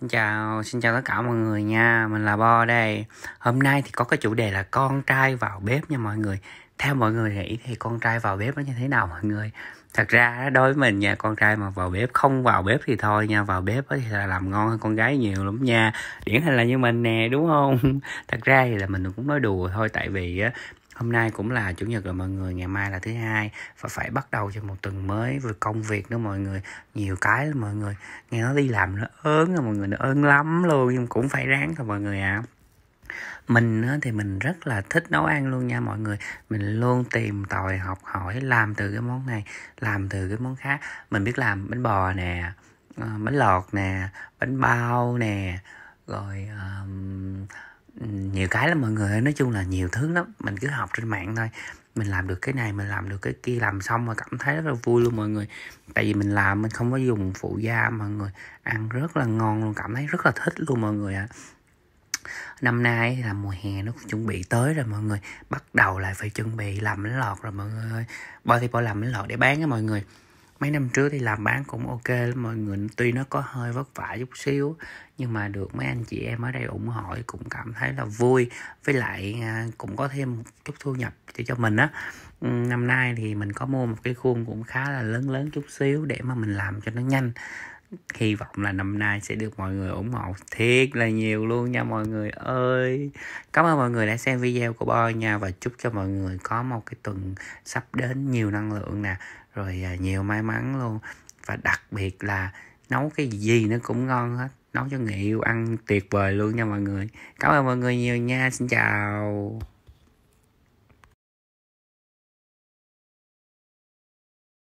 Xin chào, xin chào tất cả mọi người nha, mình là Bo đây Hôm nay thì có cái chủ đề là con trai vào bếp nha mọi người Theo mọi người nghĩ thì con trai vào bếp nó như thế nào mọi người Thật ra đối với mình nha, con trai mà vào bếp không vào bếp thì thôi nha Vào bếp thì là làm ngon hơn con gái nhiều lắm nha Điển hình là như mình nè, đúng không? Thật ra thì là mình cũng nói đùa thôi Tại vì hôm nay cũng là chủ nhật rồi mọi người ngày mai là thứ hai và phải bắt đầu cho một tuần mới về công việc nữa mọi người nhiều cái lắm mọi người nghe nó đi làm nó ớn rồi mọi người nó ớn lắm luôn nhưng cũng phải ráng thôi mọi người ạ à mình thì mình rất là thích nấu ăn luôn nha mọi người mình luôn tìm tòi học hỏi làm từ cái món này làm từ cái món khác mình biết làm bánh bò nè ờ, bánh lọt nè bánh bao nè rồi um, nhiều cái lắm mọi người nói chung là nhiều thứ lắm mình cứ học trên mạng thôi mình làm được cái này mình làm được cái kia làm xong mà cảm thấy rất là vui luôn mọi người tại vì mình làm mình không có dùng phụ gia mọi người ăn rất là ngon luôn cảm thấy rất là thích luôn mọi người ạ năm nay là mùa hè nó cũng chuẩn bị tới rồi mọi người bắt đầu lại phải chuẩn bị làm bánh lọt rồi mọi người ơi bo thì bo làm bánh lọt để bán á mọi người mấy năm trước thì làm bán cũng ok mọi người tuy nó có hơi vất vả chút xíu nhưng mà được mấy anh chị em ở đây ủng hộ cũng cảm thấy là vui với lại à, cũng có thêm một chút thu nhập để cho mình á ừ, năm nay thì mình có mua một cái khuôn cũng khá là lớn lớn chút xíu để mà mình làm cho nó nhanh hy vọng là năm nay sẽ được mọi người ủng hộ thiệt là nhiều luôn nha mọi người ơi cảm ơn mọi người đã xem video của boy nha và chúc cho mọi người có một cái tuần sắp đến nhiều năng lượng nè rồi à, nhiều may mắn luôn và đặc biệt là nấu cái gì nó cũng ngon hết nấu cho người yêu ăn tuyệt vời luôn nha mọi người cảm ơn mọi người nhiều nha xin chào